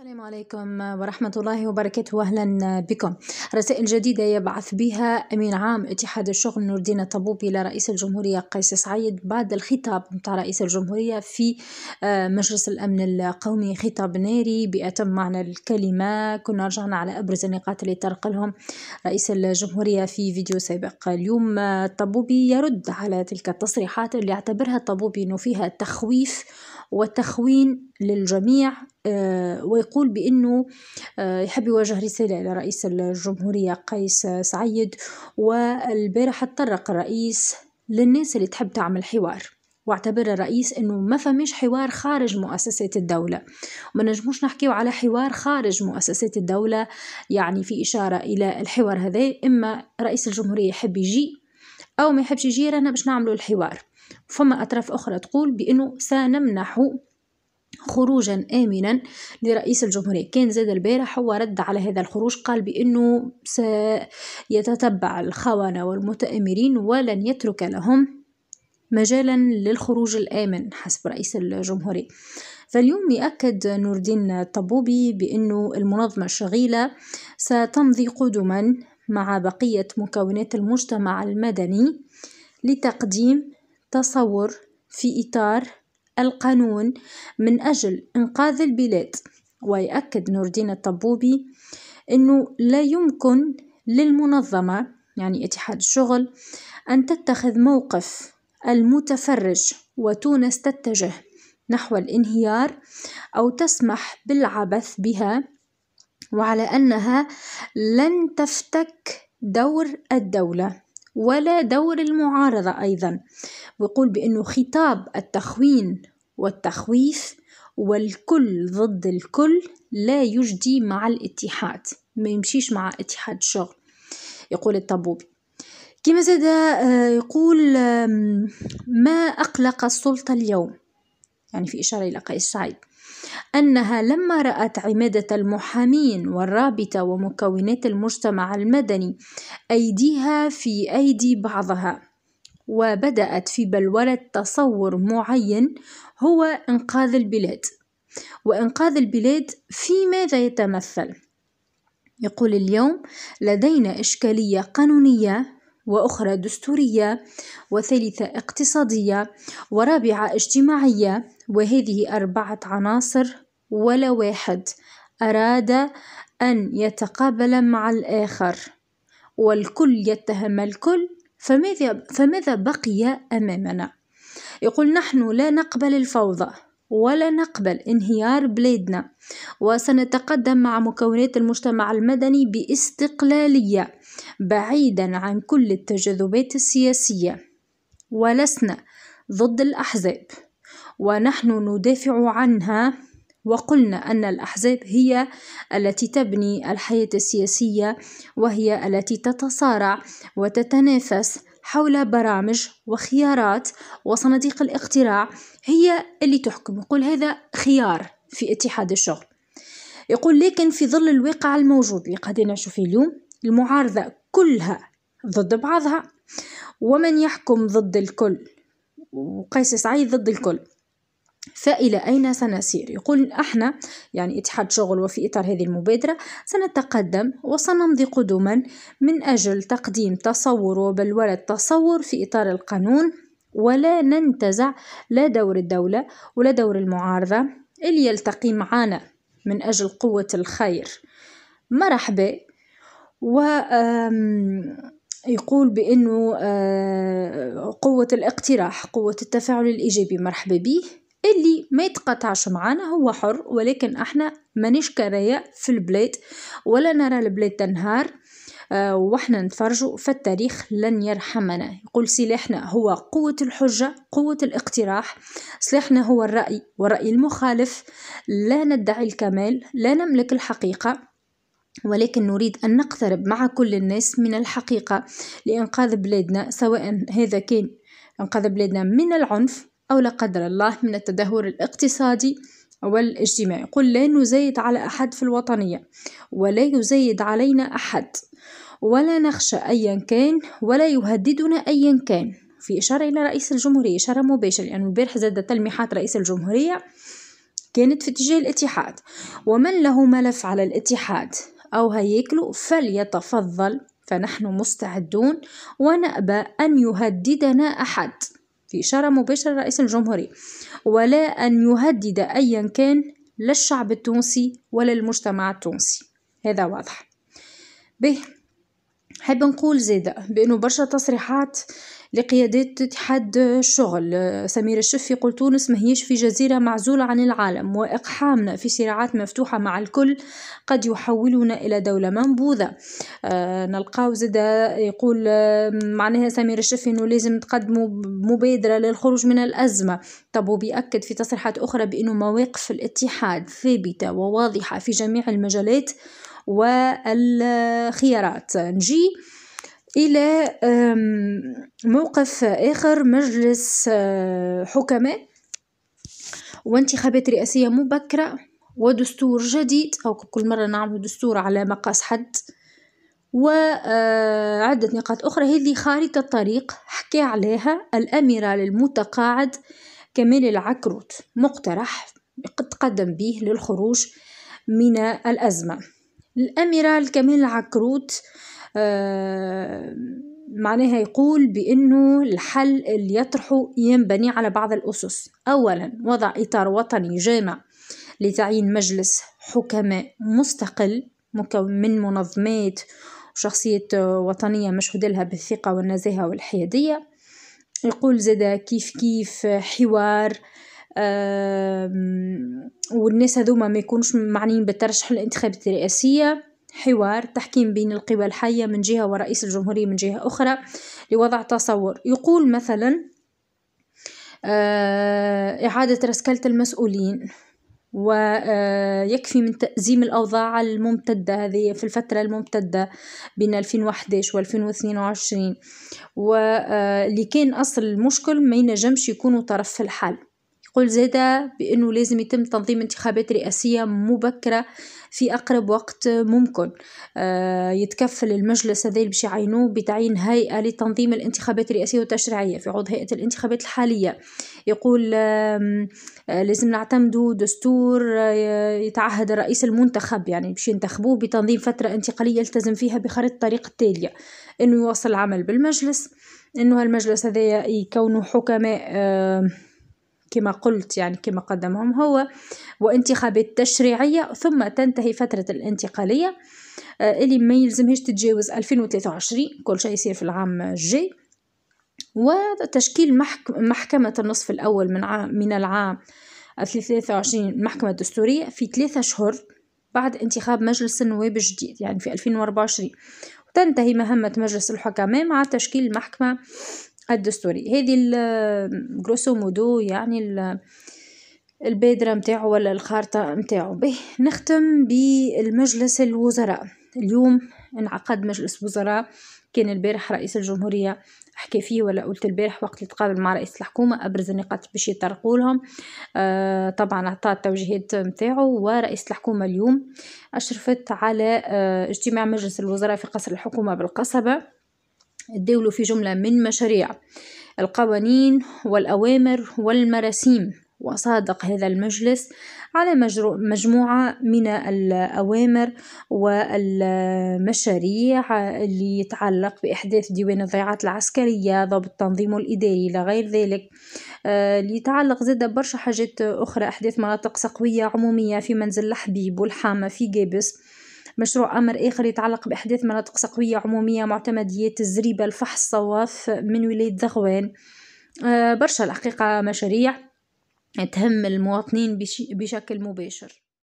السلام عليكم ورحمة الله وبركاته أهلا بكم رسائل جديدة يبعث بها أمين عام اتحاد الشغل نور الدين الطبوبي لرئيس الجمهورية قيس سعيد بعد الخطاب متاع رئيس الجمهورية في آه، مجلس الأمن القومي خطاب ناري بأتم معنى الكلمة كنا رجعنا على أبرز النقاط اللي طرق لهم رئيس الجمهورية في فيديو سابق اليوم الطبوبي يرد على تلك التصريحات اللي اعتبرها الطبوبي أنه فيها تخويف وتخوين للجميع آه، ويقول بأنه آه، يحب يوجه رسالة إلى رئيس الجمهورية قيس سعيد والبارح تطرق الرئيس للناس اللي تحب تعمل حوار واعتبر الرئيس انه ما فماش حوار خارج مؤسسات الدولة وما نجموش نحكيو على حوار خارج مؤسسات الدولة يعني في إشارة إلى الحوار هذا إما رئيس الجمهورية يحب يجي أو ما يحبش يجي رانا باش نعملو الحوار فما أطراف أخرى تقول بأنه سنمنح خروجا آمنا لرئيس الجمهورية كان زاد البارح هو رد على هذا الخروج قال بأنه سيتتبع الخونة والمتآمرين ولن يترك لهم مجالا للخروج الآمن حسب رئيس الجمهورية فاليوم يأكد نور الدين الطبوبي بأنه المنظمة الشغيلة ستمضي قدما مع بقية مكونات المجتمع المدني لتقديم تصور في إطار القانون من أجل إنقاذ البلاد ويؤكد نور الدين الطبوبي أنه لا يمكن للمنظمة يعني اتحاد الشغل أن تتخذ موقف المتفرج وتونس تتجه نحو الانهيار أو تسمح بالعبث بها وعلى أنها لن تفتك دور الدولة ولا دور المعارضة أيضا ويقول بأنه خطاب التخوين والتخويف والكل ضد الكل لا يجدي مع الاتحاد ما يمشيش مع اتحاد الشغل يقول الطبوبي كما زاد آه، يقول ما أقلق السلطة اليوم يعني في إشارة إلى قيس سعيد أنها لما رأت عمادة المحامين والرابطة ومكونات المجتمع المدني أيديها في أيدي بعضها وبدأت في بلورة تصور معين هو إنقاذ البلاد وإنقاذ البلاد في ماذا يتمثل؟ يقول اليوم لدينا إشكالية قانونية وأخرى دستورية وثالثة اقتصادية ورابعة اجتماعية وهذه أربعة عناصر ولا واحد أراد أن يتقابل مع الآخر والكل يتهم الكل فماذا, فماذا بقي أمامنا؟ يقول نحن لا نقبل الفوضى ولا نقبل انهيار بلادنا وسنتقدم مع مكونات المجتمع المدني باستقلالية بعيدا عن كل التجاذبات السياسية ولسنا ضد الأحزاب ونحن ندافع عنها وقلنا أن الأحزاب هي التي تبني الحياة السياسية وهي التي تتصارع وتتنافس حول برامج وخيارات وصناديق الاقتراع هي اللي تحكم يقول هذا خيار في اتحاد الشغل يقول لكن في ظل الواقع الموجود اللي قاعدين نشوفه فيه اليوم المعارضة كلها ضد بعضها ومن يحكم ضد الكل وقيس سعيد ضد الكل فإلى أين سنسير؟ يقول احنا يعني اتحاد شغل وفي إطار هذه المبادرة سنتقدم وسنمضي قدما من أجل تقديم تصور وبلورة تصور في إطار القانون ولا ننتزع لا دور الدولة ولا دور المعارضة اللي يلتقي معنا من أجل قوة الخير مرحبا و يقول بأنه آه، قوة الاقتراح قوة التفاعل الإيجابي مرحبا به اللي ما يتقاطعش معانا هو حر ولكن احنا مانيش كرايا في البلاد ولا نرى البلاد تنهار آه وإحنا نتفرجوا فالتاريخ لن يرحمنا يقول سلاحنا هو قوة الحجة قوة الاقتراح سلاحنا هو الرأي والرأي المخالف لا ندعي الكمال لا نملك الحقيقة ولكن نريد أن نقترب مع كل الناس من الحقيقة لإنقاذ بلادنا سواء هذا كان إنقاذ بلادنا من العنف أو لا قدر الله من التدهور الاقتصادي والاجتماعي قل لا نزايد على أحد في الوطنية ولا يزايد علينا أحد ولا نخشى أيا كان ولا يهددنا أيا كان في إشارة إلى رئيس الجمهورية إشارة مباشرة لأن يعني البارح زاد تلميحات رئيس الجمهورية كانت في اتجاه الاتحاد ومن له ملف على الاتحاد أو هيكله فليتفضل فنحن مستعدون ونأبى أن يهددنا أحد في إشارة مباشرة لرئيس الجمهورية ولا أن يهدد أيا كان لا الشعب التونسي ولا المجتمع التونسي هذا واضح به حاب نقول زيدا بأنه برشا تصريحات لقيادات اتحاد الشغل سمير الشفي يقول تونس مهيش في جزيرة معزولة عن العالم وإقحامنا في صراعات مفتوحة مع الكل قد يحولنا إلى دولة منبوذة آه نلقاو زاد يقول آه، معناها سمير الشفي أنه لازم تقدموا مبادرة للخروج من الأزمة طب وبيأكد في تصريحات أخرى بأنه مواقف الاتحاد ثابتة وواضحة في جميع المجالات والخيارات نجي الى موقف اخر مجلس آه، حكماء وانتخابات رئاسية مبكرة ودستور جديد أو كل مرة نعمل دستور على مقاس حد وعدة آه، نقاط أخرى هذه خارطة طريق حكى عليها الأميرة للمتقاعد كمال العكروت مقترح تقدم به للخروج من الأزمة الأميرة كمال العكروت آه، معناها يقول بأنه الحل اللي يطرحه ينبني على بعض الأسس أولا وضع إطار وطني جامع لتعيين مجلس حكماء مستقل مكون من منظمات وشخصية وطنية مشهود لها بالثقة والنزاهة والحيادية يقول زادا كيف كيف حوار والناس هذوما ما يكونش معنيين بالترشح الانتخابات الرئاسية حوار تحكيم بين القوى الحية من جهة ورئيس الجمهورية من جهة أخرى لوضع تصور يقول مثلا آه، إعادة رسكلة المسؤولين ويكفي آه، من تأزيم الأوضاع الممتدة هذه في الفترة الممتدة بين 2011 و 2022 واللي كان أصل المشكل ما ينجمش يكونوا طرف في الحل تقول زادا بأنه لازم يتم تنظيم انتخابات رئاسية مبكرة في أقرب وقت ممكن آه، يتكفل المجلس هذا باش يعينوه بتعيين هيئة لتنظيم الانتخابات الرئاسية والتشريعية في عوض هيئة الانتخابات الحالية يقول آه، لازم نعتمدوا دستور آه، يتعهد الرئيس المنتخب يعني باش ينتخبوه بتنظيم فترة انتقالية يلتزم فيها بخريطة الطريق التالية انه يواصل العمل بالمجلس انه هالمجلس هذا يكونوا حكماء كما قلت يعني كما قدمهم هو وانتخاب التشريعية ثم تنتهي فترة الانتقالية آه، اللي ما يلزمهش تتجاوز 2023 كل شيء يصير في العام الجاي وتشكيل محكمة النصف الأول من عام من العام 2023 محكمة دستورية في ثلاثة شهور بعد انتخاب مجلس النواب الجديد يعني في 2024 تنتهي مهمة مجلس الحكماء مع تشكيل محكمة الدستوري هذه جروسو مودو يعني البادرة نتاعو ولا الخارطة نتاعو به نختم بالمجلس الوزراء اليوم انعقد مجلس وزراء كان البارح رئيس الجمهورية حكى فيه ولا قلت البارح وقت اللي تقابل مع رئيس الحكومة أبرز النقاط باش يطرقوا لهم آه طبعا أعطى التوجيهات متاعو ورئيس الحكومة اليوم أشرفت على آه اجتماع مجلس الوزراء في قصر الحكومة بالقصبة الدولة في جملة من مشاريع القوانين والأوامر والمراسيم وصادق هذا المجلس على مجموعة من الأوامر والمشاريع اللي يتعلق بإحداث ديوان الضيعات العسكرية ضبط التنظيم الإداري لغير ذلك اللي آه، يتعلق زاد برشا حاجات أخرى أحداث مناطق سقوية عمومية في منزل الحبيب والحامة في جابس مشروع آمر آخر يتعلق بإحداث مناطق سقوية عمومية معتمديات الزريبة الفحص صواف من ولاية ذغوان آه، برشا الحقيقة مشاريع تهم المواطنين بشكل مباشر